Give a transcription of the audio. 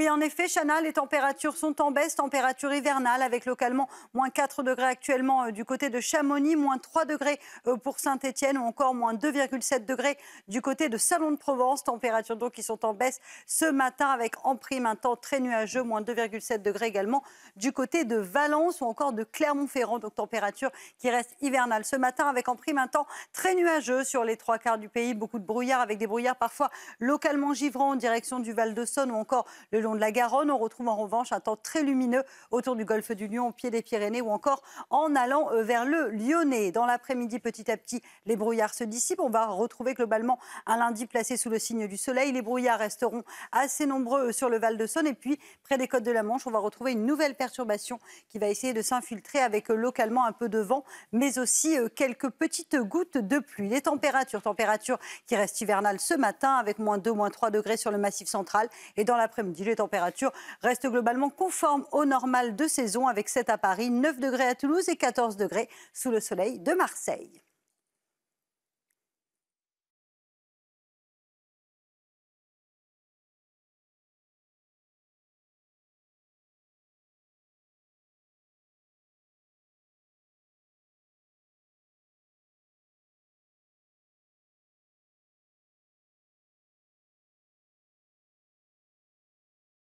Oui, en effet, Chana, les températures sont en baisse, température hivernale avec localement moins 4 degrés actuellement euh, du côté de Chamonix, moins 3 degrés euh, pour Saint-Étienne ou encore moins 2,7 degrés du côté de Salon de Provence. Températures donc qui sont en baisse ce matin avec en prime un temps très nuageux, moins 2,7 degrés également du côté de Valence ou encore de Clermont-Ferrand. Donc température qui reste hivernale ce matin avec en prime un temps très nuageux sur les trois quarts du pays, beaucoup de brouillard avec des brouillards parfois localement givrants en direction du Val de Saône ou encore le long de la Garonne. On retrouve en revanche un temps très lumineux autour du golfe du Lion, au pied des Pyrénées ou encore en allant euh, vers le Lyonnais. Dans l'après-midi, petit à petit, les brouillards se dissipent. On va retrouver globalement un lundi placé sous le signe du soleil. Les brouillards resteront assez nombreux euh, sur le Val-de-Saône. Et puis, près des côtes de la Manche, on va retrouver une nouvelle perturbation qui va essayer de s'infiltrer avec euh, localement un peu de vent, mais aussi quelques petites gouttes de pluie. Les températures, températures qui restent hivernales ce matin avec moins 2, moins 3 degrés sur le massif central. Et dans l'après-midi, températures restent globalement conformes au normal de saison avec 7 à Paris, 9 degrés à Toulouse et 14 degrés sous le soleil de Marseille.